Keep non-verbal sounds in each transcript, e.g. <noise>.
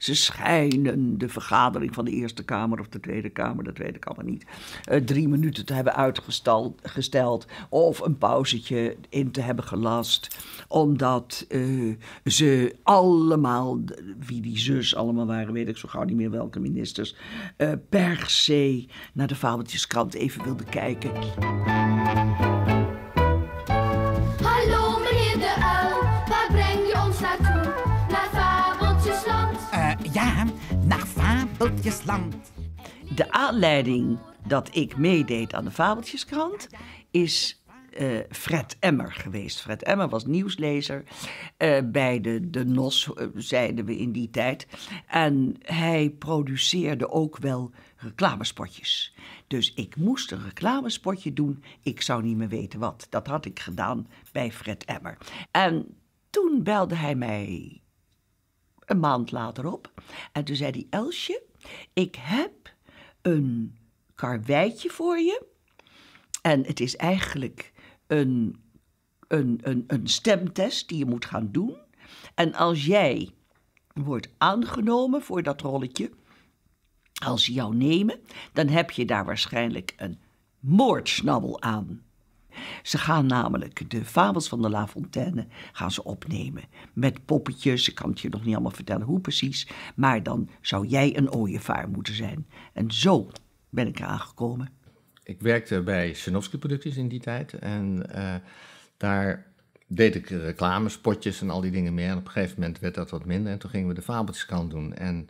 Ze schijnen de vergadering van de Eerste Kamer of de Tweede Kamer, dat weet ik allemaal niet, eh, drie minuten te hebben uitgesteld of een pauzetje in te hebben gelast, omdat eh, ze allemaal, wie die zus allemaal waren, weet ik zo gauw niet meer welke ministers, eh, per se naar de Fabeltjeskrant even wilden kijken. De aanleiding dat ik meedeed aan de Fabeltjeskrant is uh, Fred Emmer geweest. Fred Emmer was nieuwslezer eh, bij de, de NOS, eh, zeiden we in die tijd. En hij produceerde ook wel reclamespotjes. Dus ik moest een reclamespotje doen. Ik zou niet meer weten wat. Dat had ik gedaan bij Fred Emmer. En toen belde hij mij een maand later op. En toen zei hij, Elsje, ik heb een karweitje voor je. En het is eigenlijk een, een, een, een stemtest die je moet gaan doen. En als jij wordt aangenomen voor dat rolletje, als ze jou nemen, dan heb je daar waarschijnlijk een moordsnabbel aan. Ze gaan namelijk de fabels van de La Fontaine gaan ze opnemen. Met poppetjes, ik kan het je nog niet allemaal vertellen hoe precies. Maar dan zou jij een ooievaar moeten zijn. En zo ben ik eraan gekomen. Ik werkte bij Sanofsky Producties in die tijd. En eh, daar deed ik reclamespotjes en al die dingen meer. En op een gegeven moment werd dat wat minder. En toen gingen we de fabeltjeskant doen. En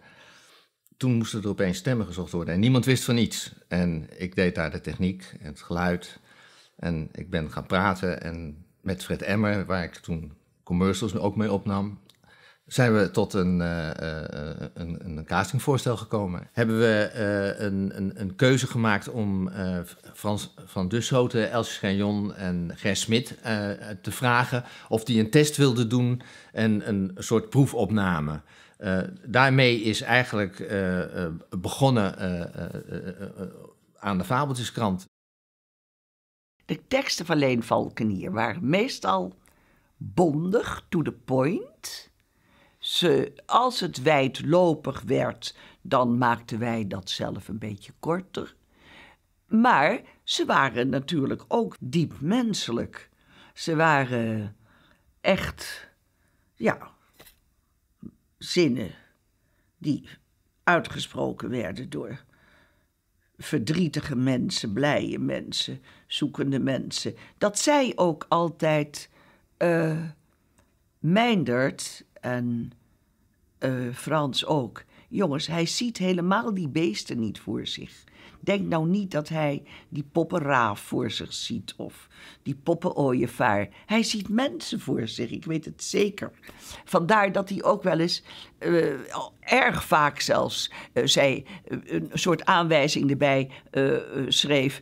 toen moesten er opeens stemmen gezocht worden. En niemand wist van iets. En ik deed daar de techniek en het geluid. En ik ben gaan praten en met Fred Emmer, waar ik toen commercials ook mee opnam, zijn we tot een, eh, eh, een, een, castingvoorstel gekomen. Hebben we eh, een, een, een, keuze gemaakt om Frans van Duschoten, Elsje Schijnjon en Ger Smit te vragen of die een test wilden doen en een soort proefopname. daarmee is eigenlijk begonnen aan de Fabeltjeskrant. De teksten van Leen Valkenier waren meestal bondig, to the point. Ze, als het wijdlopig werd, dan maakten wij dat zelf een beetje korter. Maar ze waren natuurlijk ook diep menselijk. Ze waren echt, ja, zinnen die uitgesproken werden door verdrietige mensen, blije mensen, zoekende mensen, dat zij ook altijd uh, eh, mijndert en eh, Frans ook. Jongens, hij ziet helemaal die beesten niet voor zich. Denk nou niet dat hij die poppenraaf voor zich ziet of die poppenooievaar. Hij ziet mensen voor zich, ik weet het zeker. Vandaar dat hij ook wel eens, eh, erg vaak zelfs, eh, zij, eh, een soort aanwijzing erbij schreef.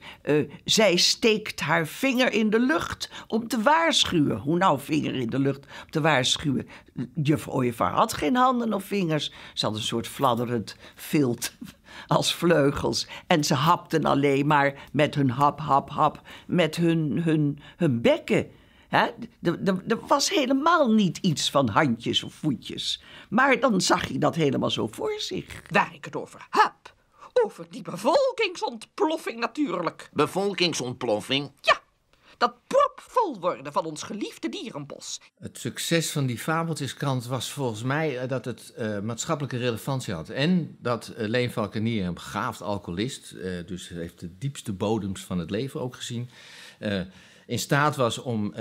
zij steekt haar vinger in de lucht om te waarschuwen. Hoe nou vinger in de lucht om te waarschuwen? Juf Ooievaar had geen handen of vingers. Ze had een soort fladderend vilt als vleugels. En ze hapten alleen maar met hun hap, hap, hap, met hun, hun, hun bekken. Er was helemaal niet iets van handjes of voetjes. Maar dan zag je dat helemaal zo voor zich. Waar ik het over heb. Over die bevolkingsontploffing natuurlijk. Bevolkingsontploffing? Ja, dat vol worden van ons geliefde dierenbos. Het succes van die fabeltjeskrant was volgens mij eh, dat het eh, maatschappelijke relevantie had. En dat eh, Leen Valkenier, een begaafd alcoholist, uh, dus heeft de diepste bodems van het leven ook gezien, in staat was om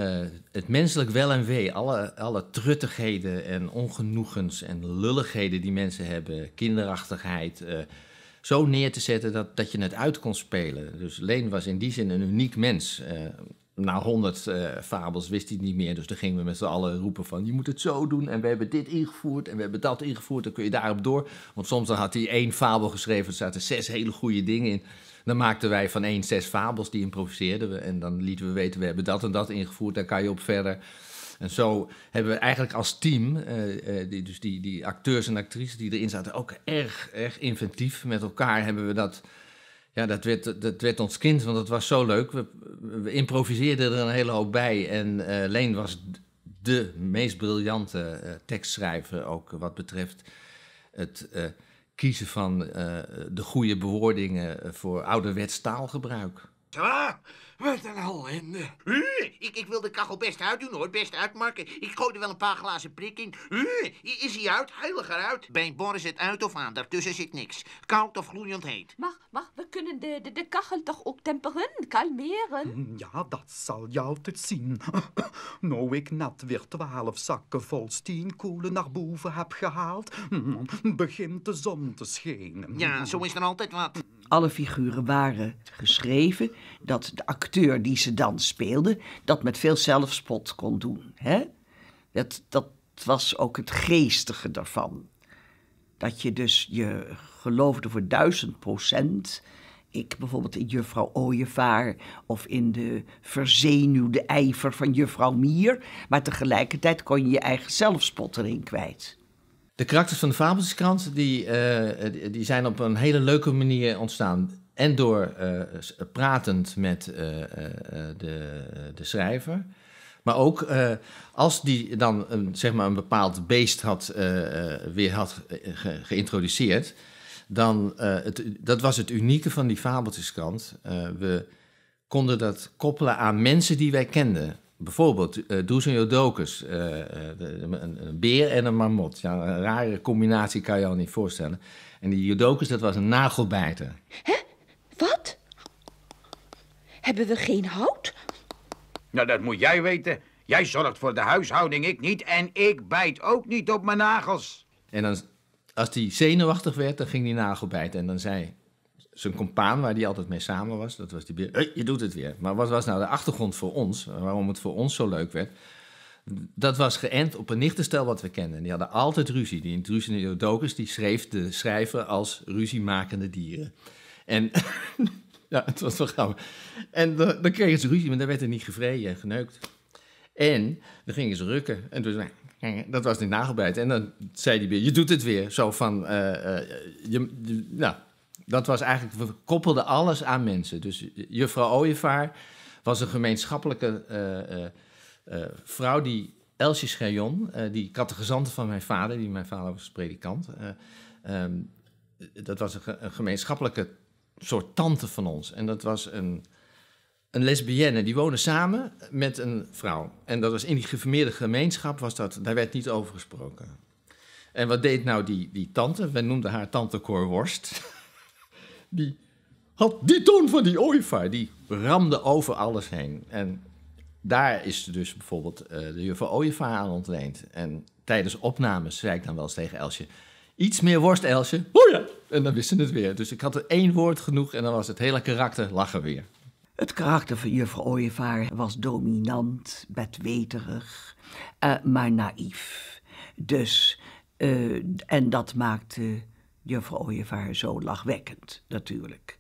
het menselijk wel en wee, alle, alle truttigheden en ongenoegens en lulligheden die mensen hebben, kinderachtigheid zo neer te zetten dat, dat je het uit kon spelen. Dus Leen was in die zin een uniek mens na honderd eh, fabels wist hij het niet meer. Dus dan gingen we met z'n allen roepen van... je moet het zo doen en we hebben dit ingevoerd en we hebben dat ingevoerd. Dan kun je daarop door. Want soms dan had hij één fabel geschreven. Er zaten zes hele goede dingen in. Dan maakten wij van één zes fabels, die improviseerden we. En dan lieten we weten, we hebben dat en dat ingevoerd. Daar kan je op verder. En zo hebben we eigenlijk als team, eh, eh, die, dus die, die acteurs en actrices die erin zaten... ook erg, erg inventief met elkaar hebben we dat ja, dat werd, dat werd ons kind, want het was zo leuk. We, improviseerden er een hele hoop bij. En uh, Leen was de meest briljante eh, tekstschrijver, ook wat betreft het eh, kiezen van de goede bewoordingen voor ouderwets taalgebruik. Tja, wat een ellende. ik, ik wil de kachel best uitdoen hoor, best uitmaken. Ik gooi er wel een paar glazen prik in. is hij uit? Heilig eruit. Bij Boris het uit of aan, daartussen zit niks. Koud of gloeiend heet. Maar, maar we kunnen de, de, de kachel toch ook temperen, kalmeren? Mm, ja, dat zal je altijd zien. <laughs> nou, ik net weer twaalf zakken vol steenkoelen naar boven heb gehaald, mm, begint de zon te schenen. Ja, zo is er altijd wat alle figuren waren geschreven, dat de acteur die ze dan speelde, dat met veel zelfspot kon doen. Hè? Dat, dat was ook het geestige daarvan. Dat je dus je geloofde voor duizend procent. Ik bijvoorbeeld in Juffrouw Ooievaar of in de verzenuwde ijver van Juffrouw Mier. Maar tegelijkertijd kon je je eigen zelfspot erin kwijt. De karakters van de Fabeltjeskrant eh, die, die zijn op een hele leuke manier ontstaan. En door uh, pratend met eh, de, de schrijver. Maar ook als die dan een, zeg maar een bepaald beest had, weer had geïntroduceerd. Dan, het, dat was het unieke van die Fabeltjeskrant. we konden dat koppelen aan mensen die wij kenden. Bijvoorbeeld uh, eh, Drusenjodokus, uh, eh, eh, een, een, beer en een marmot. Ja, een rare combinatie kan je al niet voorstellen. En die Jodokus, dat was een nagelbijter. Hè? Wat? Hebben we geen hout? Nou, dat moet jij weten. Jij zorgt voor de huishouding, ik niet. En ik bijt ook niet op mijn nagels. En dan, als die zenuwachtig werd, dan ging die nagelbijten En dan zei zijn compaan, waar die altijd mee samen was, dat was die beer. Hey, eh, je doet het weer. Maar wat was nou de achtergrond voor ons, eh, waarom het voor ons zo leuk werd? Dat was geënt op een nichtenstel wat we kenden. Die hadden altijd ruzie. Die intrusie Dokus, die schreef de schrijver als ruziemakende dieren. En <laughs> ja, het was wel grappig. En dan, dan kregen ze ruzie, maar daar werd er niet gevreden en geneukt. En dan gingen ze rukken. En toen zei dat was die nagelbijt. En dan zei die je doet het weer. Zo van, eh, je, je, nou, dat was eigenlijk, we koppelden alles aan mensen. Dus juffrouw Ooievaar was een gemeenschappelijke uh, uh, vrouw die Elsje Scherjon, die kattegezante van mijn vader, die mijn vader was predikant. Ehm, dat was een, gemeenschappelijke soort tante van ons. En dat was een, een lesbienne. Die woonde samen met een vrouw. En dat was in die geformeerde gemeenschap, was dat, daar werd niet over gesproken. En wat deed nou die, die tante? Wij noemden haar tante Koorworst. <laughs> die had die toon van die ooievaar. Die ramde over alles heen. En daar is dus bijvoorbeeld uh, de juffrouw ooievaar aan ontleend. En tijdens opnames zei ik dan wel eens tegen Elsje... Iets meer worst, Elsje. Oh ja! En dan wisten ze het weer. Dus ik had er één woord genoeg en dan was het hele karakter lachen weer. Het karakter van juffrouw Ooievaar was dominant, bedweterig, eh, maar naïef. Dus, eh, en dat maakte Juffrouw Ooievaar zo lachwekkend, natuurlijk.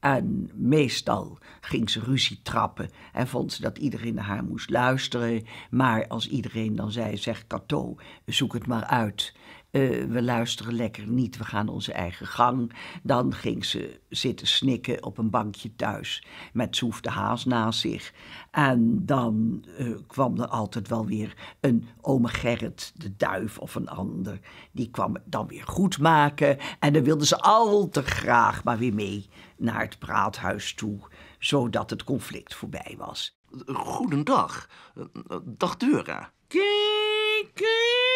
En meestal ging ze ruzie trappen en vond ze dat iedereen naar haar moest luisteren. Maar als iedereen dan zei, zeg Cato, zoek het maar uit, eh, we luisteren lekker niet, we gaan onze eigen gang. Dan ging ze zitten snikken op een bankje thuis met Soef de Haas naast zich. En dan eh, kwam er altijd wel weer een ome Gerrit, de duif of een ander. Die kwam dan weer goed maken en dan wilden ze al te graag maar weer mee naar het praathuis toe, zodat het conflict voorbij was. Goedendag, dag Dura. Kijk, kijk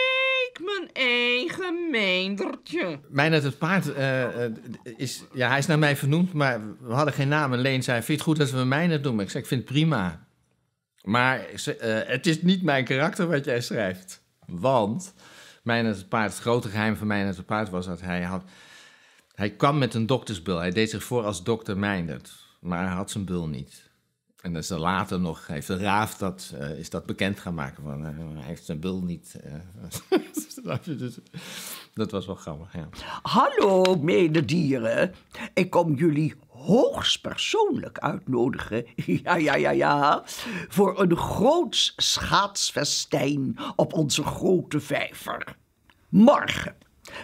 ik mijn eigen meendertje. net het paard eh, eh, is... Ja, hij is naar mij vernoemd, maar we hadden geen naam. En Leen zei, vind je het goed dat we Mijnert noemen? Ik zei, ik vind het prima. Maar eh, het is niet mijn karakter wat jij schrijft. Want het paard, het grote geheim van net het paard was dat hij had... Hij kwam met een doktersbul. Hij deed zich voor als dokter Mijnert, Maar hij had zijn bul niet. En dus later nog heeft de Raaf dat, eh, is dat bekend gaan maken. Van, eh, hij heeft zijn bul niet. Eh, <laughs> dat was wel grappig, ja. Hallo, mededieren. Ik kom jullie hoogst persoonlijk uitnodigen. <laughs> Ja, ja, ja, ja. Voor een groot schaatsfestijn op onze grote vijver. Morgen.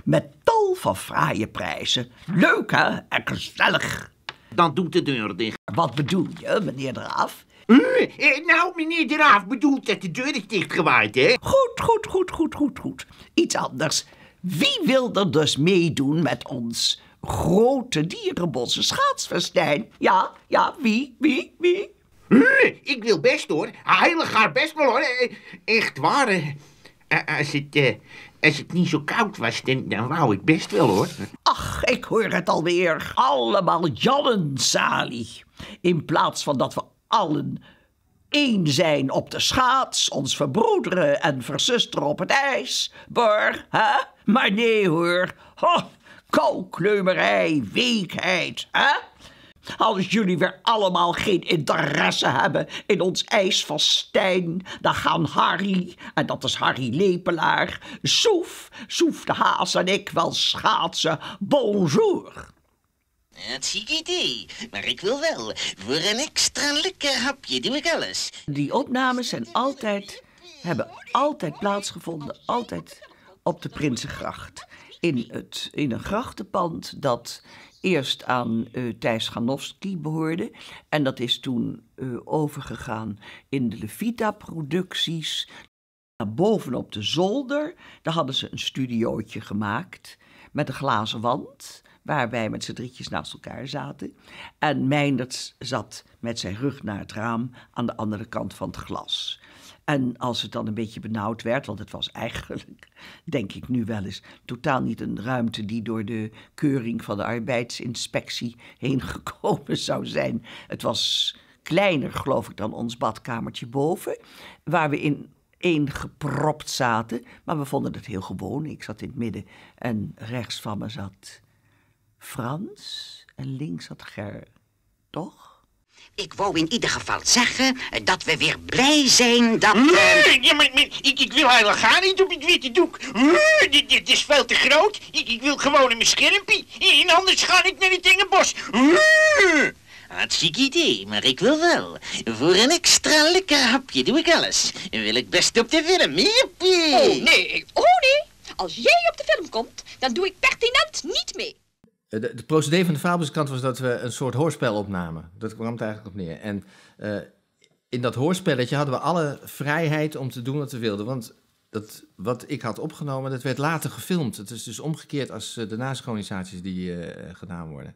Met tal van fraaie prijzen. Leuk, hè? En gezellig dan doet de deur dicht. Wat bedoel je, meneer Draaf? Uh, nou, meneer Draaf bedoelt dat de deur is dichtgewaaid, hè? Goed, goed, goed, goed, goed, goed. Iets anders. Wie wil er dus meedoen met ons grote dierenbosse schaatsfestijn? Ja, ja, wie, wie, wie? ik wil best, hoor. Heilig haar best wel, hoor. Eh, eh, echt waar. Uh, als het als het niet zo koud was, dan, wou ik best wel, hoor. Ach, ik hoor het alweer. Allemaal jallen, Sali. In plaats van dat we allen één zijn op de schaats, ons verbroederen en verzusteren op het ijs. Bar, hè? Maar nee, hoor. Ho, weekheid, hè? Als jullie weer allemaal geen interesse hebben in ons ijs van Stein, dan gaan Harry, en dat is Harry Lepelaar, Soef, Soef de Haas en ik wel schaatsen. Bonjour. Hartstikke eh, idee, maar ik wil wel. Voor een extra lekker hapje doe ik alles. Die opnames zijn altijd, hebben altijd plaatsgevonden, altijd op de Prinsengracht. In, het, in een grachtenpand dat eerst aan uh, Thijs Ganowski behoorde. En dat is toen eh, overgegaan in de Levita-producties. Nou, bovenop de zolder, daar hadden ze een studiootje gemaakt met een glazen wand waar wij met z'n drietjes naast elkaar zaten. En Meinders zat met zijn rug naar het raam aan de andere kant van het glas. En als het dan een beetje benauwd werd, want het was eigenlijk, <laughs> denk ik nu wel eens, totaal niet een ruimte die door de keuring van de arbeidsinspectie heen <laughs> gekomen zou zijn. Het was kleiner, geloof ik, dan ons badkamertje boven, waar we in één gepropt zaten. Maar we vonden het heel gewoon. Ik zat in het midden en rechts van me zat Frans en links zat Ger. Toch? Ik wou in ieder geval zeggen dat we weer blij zijn dat... Nee, ja, maar, ik, ik wil helemaal gaan niet op het witte doek. dit, dit is veel te groot. Ik, ik wil gewoon in mijn schermpie. En anders ga ik naar die enge bos. ziek idee, maar ik wil wel. Voor een extra lekker hapje doe ik alles. Wil ik best op de film. Jippie. Oh nee, oh nee. Als jij op de film komt, dan doe ik pertinent niet mee. Eh, de, de procedé van de Fabelse was dat we een soort hoorspel opnamen. Dat kwam het eigenlijk op neer. En eh, in dat hoorspelletje hadden we alle vrijheid om te doen wat we wilden. Want dat, wat ik had opgenomen, dat werd later gefilmd. Het is dus omgekeerd als eh, de nasynchronisaties die gedaan worden.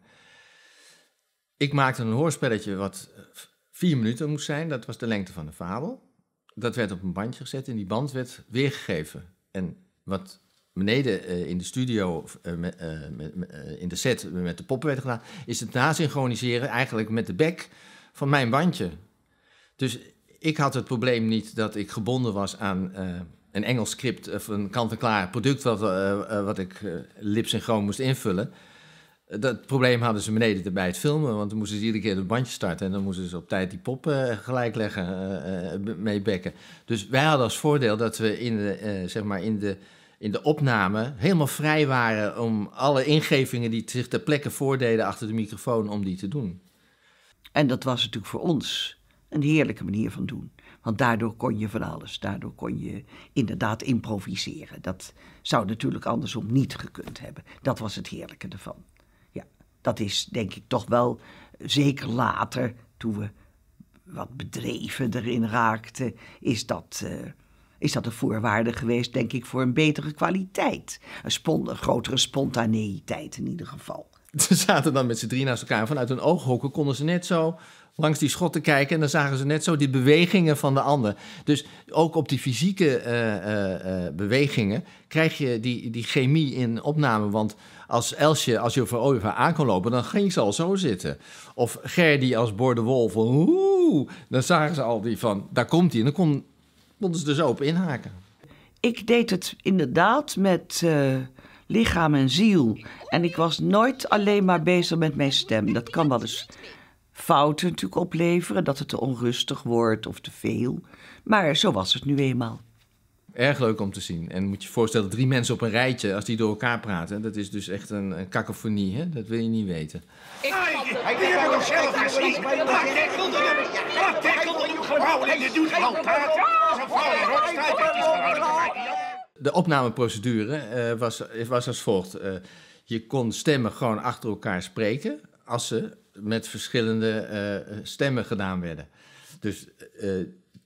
Ik maakte een hoorspelletje wat vier minuten moest zijn. Dat was de lengte van de fabel. Dat werd op een bandje gezet en die band werd weergegeven. En wat beneden eh, in de studio, eh, eh, in de set met de poppen werd gedaan, is het nasynchroniseren eigenlijk met de bek van mijn bandje. Dus ik had het probleem niet dat ik gebonden was aan een Engels script of een kant-en-klaar product wat, wat ik lipsynchroon moest invullen. Dat probleem hadden ze beneden bij het filmen, want dan moesten ze iedere keer het bandje starten en dan moesten ze op tijd die pop gelijk leggen, mee bekken. Dus wij hadden als voordeel dat we in de, zeg maar in de in de opname helemaal vrij waren om alle ingevingen die zich ter plekke voordeden achter de microfoon, om die te doen. En dat was natuurlijk voor ons een heerlijke manier van doen. Want daardoor kon je van alles. Daardoor kon je inderdaad improviseren. Dat zou natuurlijk andersom niet gekund hebben. Dat was het heerlijke ervan. Ja, dat is denk ik toch wel, eh, zeker later, toen we wat bedreven erin raakten, is dat. Eh, is dat een voorwaarde geweest, denk ik, voor een betere kwaliteit. Een, spon een grotere spontaneïteit in ieder geval. Ze zaten dan met z'n drie naast elkaar. Vanuit hun ooghoeken konden ze net zo langs die schotten kijken. En dan zagen ze net zo die bewegingen van de ander. Dus ook op die fysieke eh, eh, eh, bewegingen krijg je die, die chemie in opname. Want als Elsje, als je voor Oliver aan kon lopen, dan ging ze al zo zitten. Of Gerdy als Bordewolf, oeh, dan zagen ze al die van, daar komt hij. En dan kon konden ze dus op inhaken? Ik deed het inderdaad met eh, lichaam en ziel. En ik was nooit alleen maar bezig met mijn stem. Dat kan wel eens fouten natuurlijk opleveren, dat het te onrustig wordt of te veel. Maar zo was het nu eenmaal. Erg leuk om te zien. En moet je je voorstellen, drie mensen op een rijtje, als die door elkaar praten. Dat is dus echt een, een kakofonie, hè? Dat wil je niet weten. Ik zelf De opnameprocedure eh, was, was als volgt. Eh, je kon stemmen gewoon achter elkaar spreken... als ze met verschillende eh, stemmen gedaan werden. Dus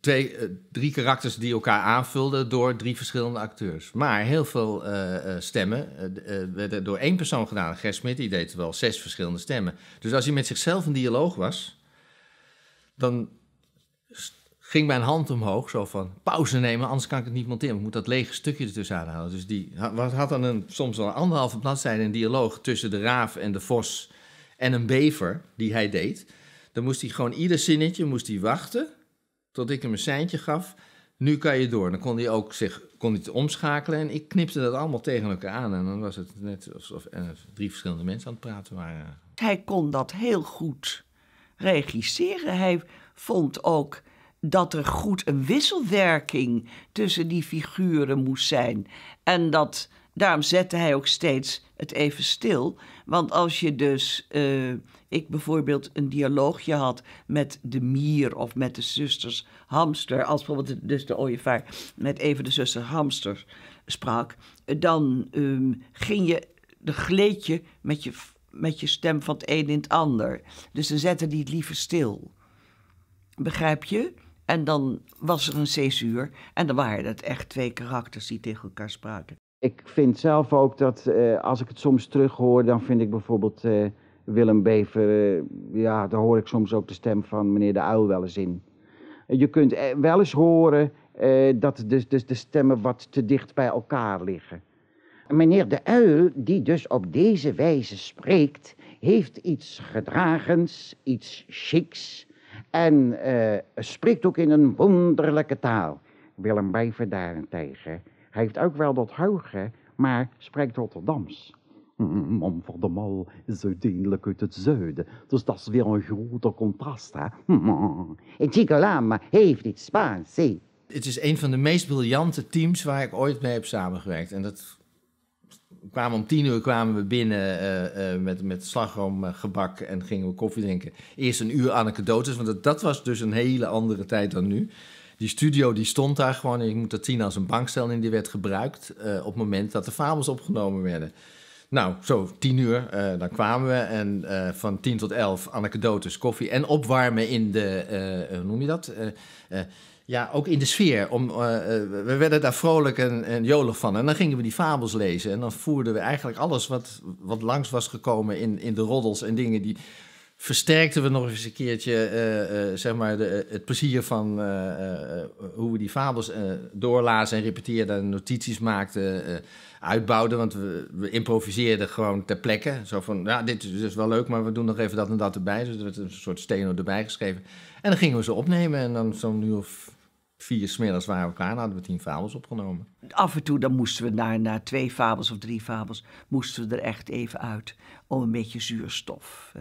twee, eh, drie karakters die elkaar aanvulden door drie verschillende acteurs. Maar heel veel eh, eh, stemmen uh, werden door één persoon gedaan. Gersmit, die deed wel zes verschillende stemmen. Dus als hij met zichzelf in dialoog was, dan ging mijn hand omhoog, zo van pauze nemen, anders kan ik het niet monteren. Ik moet dat lege stukje ertussen aanhalen. Dus die had, had dan een, soms wel anderhalve bladzijde een dialoog tussen de raaf en de vos en een bever die hij deed. Dan moest hij gewoon ieder zinnetje moest hij wachten tot ik hem een seintje gaf. Nu kan je door. dan kon hij ook zich kon hij het omschakelen. En ik knipte dat allemaal tegen elkaar aan. En dan was het net alsof drie verschillende mensen aan het praten waren. Hij kon dat heel goed regisseren. Hij vond ook dat er goed een wisselwerking tussen die figuren moest zijn. En dat, daarom zette hij ook steeds het even stil. Want als je dus, eh, ik bijvoorbeeld een dialoogje had met de mier of met de zusters hamster, als bijvoorbeeld de, dus de ooievaar met even de zusters hamster sprak, dan ehm, ging je, de gleed je met, je met je stem van het een in het ander. Dus dan zette die het liever stil. Begrijp je? En dan was er een cesuur. En dan waren dat echt twee karakters die tegen elkaar spraken. Ik vind zelf ook dat eh, als ik het soms terughoor, dan vind ik bijvoorbeeld uh, Willem Bever, eh, ja, daar hoor ik soms ook de stem van meneer De Uil wel eens in. Je kunt wel eens horen dat de, de stemmen wat te dicht bij elkaar liggen. Meneer De Uil, die dus op deze wijze spreekt, heeft iets gedragens, iets chics en spreekt ook in een wonderlijke taal. Willem Bever daarentegen hij heeft ook wel dat huige, maar spreekt Rotterdams. Man mm, mm, mm, voor de mal is uiteindelijk uit het zuiden, dus dat is weer een groter contrast, hè? En Chicolama heeft iets Spaans, Het is een van de meest briljante teams waar ik ooit mee heb samengewerkt. En dat kwamen om tien uur kwamen we binnen uh, met, met slagroomgebak en gingen we koffie drinken. Eerst een uur anekdotes, want dat, dat was dus een hele andere tijd dan nu die studio die stond daar gewoon. ik moet dat zien als een bankstel En die werd gebruikt eh, op het moment dat de fabels opgenomen werden. Nou, zo tien uur, eh, dan kwamen we. En eh, van tien tot elf anekdotes, dus koffie en opwarmen in de, hoe noem je dat? ja, ook in de sfeer. Om, we werden daar vrolijk en, en jolig van. En dan gingen we die fabels lezen. En dan voerden we eigenlijk alles wat, wat langs was gekomen in, in de roddels en dingen die versterkten we nog eens een keertje eh, eh, zeg maar de, het plezier van eh, hoe we die fabels doorlazen en repeteerden, notities maakten, uitbouwden. Want we, improviseerden gewoon ter plekke. Zo van, ja, dit is dus wel leuk, maar we doen nog even dat en dat erbij. Dus er werd een soort steno erbij geschreven. En dan gingen we ze opnemen en dan zo'n nu of vier smiddags waren we klaar en hadden we tien fabels opgenomen. Af en toe dan moesten we na, twee fabels of drie fabels, moesten we er echt even uit om een beetje zuurstof...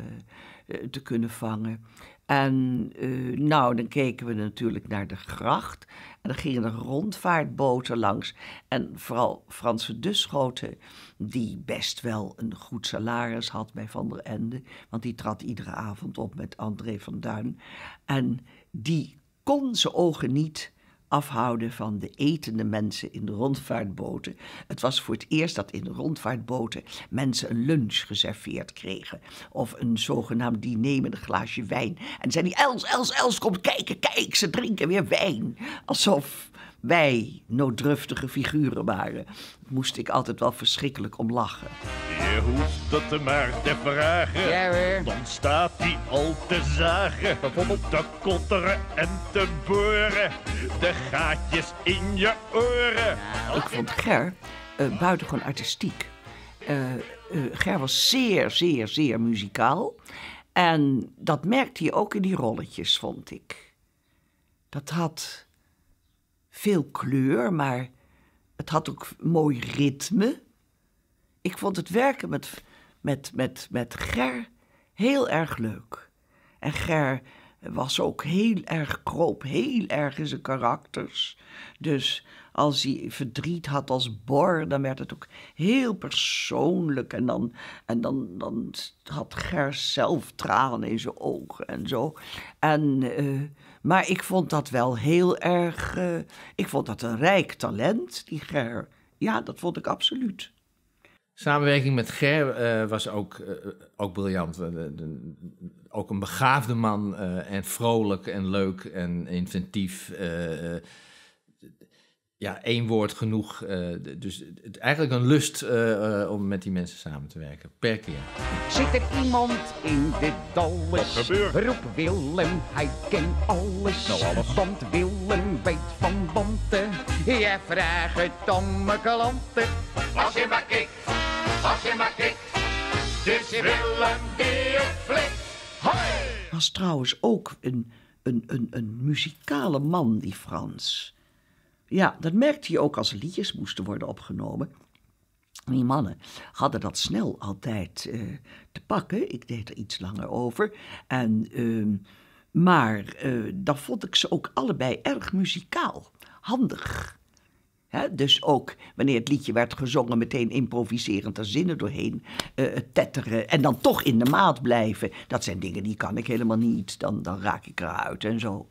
Eh, te kunnen vangen. En eh, nou, dan keken we natuurlijk naar de gracht. En dan gingen er rondvaartboten langs. En vooral Franse Duschoten, die best wel een goed salaris had bij Van der Ende. Want die trad iedere avond op met André van Duin. En die kon zijn ogen niet afhouden van de etende mensen in de rondvaartboten. Het was voor het eerst dat in de rondvaartboten mensen een lunch geserveerd kregen. Of een zogenaamd diner met een glaasje wijn. En zei die, Els, Els, Els, komt, kijken, kijk, ze drinken weer wijn. Alsof wij nooddruftige figuren waren, moest ik altijd wel verschrikkelijk om lachen. Je hoeft het maar te vragen, ja, dan staat hij al te zagen. Te kotteren en te boren, de gaatjes in je oren. ik vond Ger uh, buitengewoon artistiek. Eh, eh, Ger was zeer, zeer, zeer muzikaal. En dat merkte hij ook in die rolletjes, vond ik. Dat had veel kleur, maar het had ook mooi ritme. Ik vond het werken met, met, met, met Ger heel erg leuk. En Ger was ook heel erg kroop, heel erg in zijn karakters. Dus als hij verdriet had als bor, dan werd het ook heel persoonlijk. En dan, en dan, dan had Ger zelf tranen in zijn ogen en zo. En, eh, maar ik vond dat wel heel erg. Eh, ik vond dat een rijk talent, die Ger. Ja, dat vond ik absoluut. Samenwerking met Ger eh, was ook, ook briljant. ook een begaafde man en vrolijk en leuk en inventief ja, één woord genoeg. Uh, dus het, eigenlijk een lust uh, uh, om met die mensen samen te werken, per keer. Zit er iemand in dit dolle Wat Roep Willem, hij kent alles. Nou, alles. Want Willem weet van bonten. Jij vraagt het om mijn klanten. Als je maar kikt, als je maar kikt. Dus Willem die het Hoi! Was trouwens ook een, een, een, een muzikale man, die Frans. Ja, dat merkte je ook als er liedjes moesten worden opgenomen. Die mannen hadden dat snel altijd eh, te pakken. Ik deed er iets langer over. En, ehm, maar eh, dan vond ik ze ook allebei erg muzikaal. Handig. dus ook wanneer het liedje werd gezongen, meteen improviserend er zinnen doorheen eh, tetteren. En dan toch in de maat blijven. Dat zijn dingen die kan ik helemaal niet. Dan, dan raak ik eruit en zo.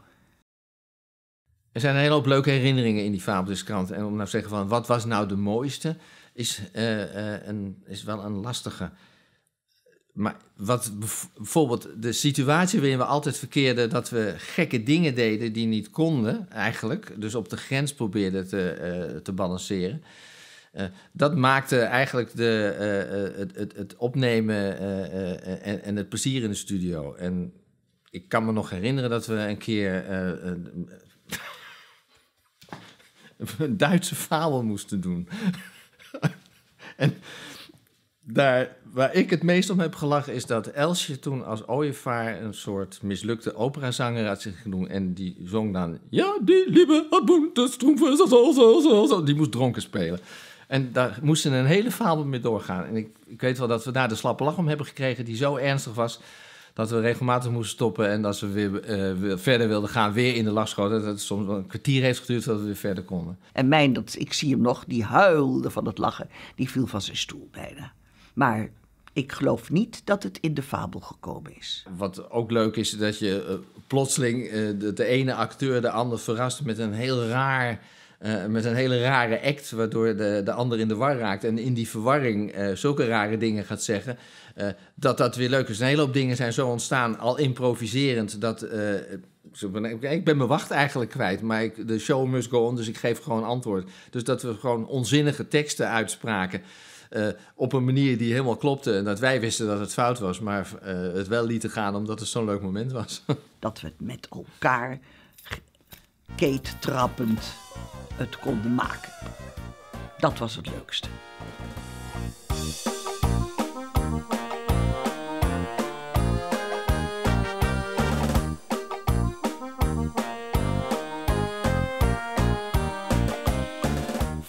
Er zijn een hele hoop leuke herinneringen in die Fabeltjeskrant. En om nou te zeggen van wat was nou de mooiste, is, eh, eh, een, is wel een lastige. Maar wat bijvoorbeeld de situatie waarin we altijd verkeerden dat we gekke dingen deden die niet konden, eigenlijk. Dus op de grens probeerden te, eh, te balanceren. dat maakte eigenlijk de, het, het, het, opnemen en, en, het plezier in de studio. En ik kan me nog herinneren dat we een keer een Duitse fabel moesten doen. <laughs> en daar, waar ik het meest om heb gelachen is dat Elsje toen als ooievaar een soort mislukte operazanger had zich doen. En die zong dan, ja, die lieve het stroeven, zo, zo, zo, zo. Die moest dronken spelen. En daar moesten een hele fabel mee doorgaan. En ik, ik weet wel dat we daar de slappe lach om hebben gekregen die zo ernstig was dat we regelmatig moesten stoppen en dat we eh, weer, verder wilden gaan, weer in de lach schoten. Dat het soms een kwartier heeft geduurd dat we weer verder konden. En mijn, dat, ik zie hem nog, die huilde van het lachen. Die viel van zijn stoel bijna. Maar ik geloof niet dat het in de fabel gekomen is. Wat ook leuk is, dat je eh, plotseling eh, de, ene acteur de ander verrast met een heel raar. met een hele rare act, waardoor de, de ander in de war raakt en in die verwarring zulke rare dingen gaat zeggen. Eh, dat dat weer leuk is. Een hele hoop dingen zijn zo ontstaan, al improviserend, dat... Eh, ik ben mijn wacht eigenlijk kwijt, maar ik, de show must go on, dus ik geef gewoon antwoord. Dus dat we gewoon onzinnige teksten uitspraken. Eh, op een manier die helemaal klopte. En dat wij wisten dat het fout was, maar het wel lieten gaan omdat het zo'n leuk moment was. <laughs> dat we het met elkaar keettrappend het konden maken. Dat was het leukste.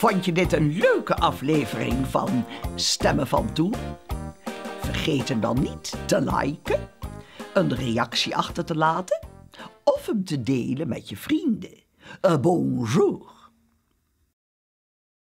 Vond je dit een leuke aflevering van Stemmen van Toen? Vergeet hem dan niet te liken, een reactie achter te laten of hem te delen met je vrienden. Uh, bonjour!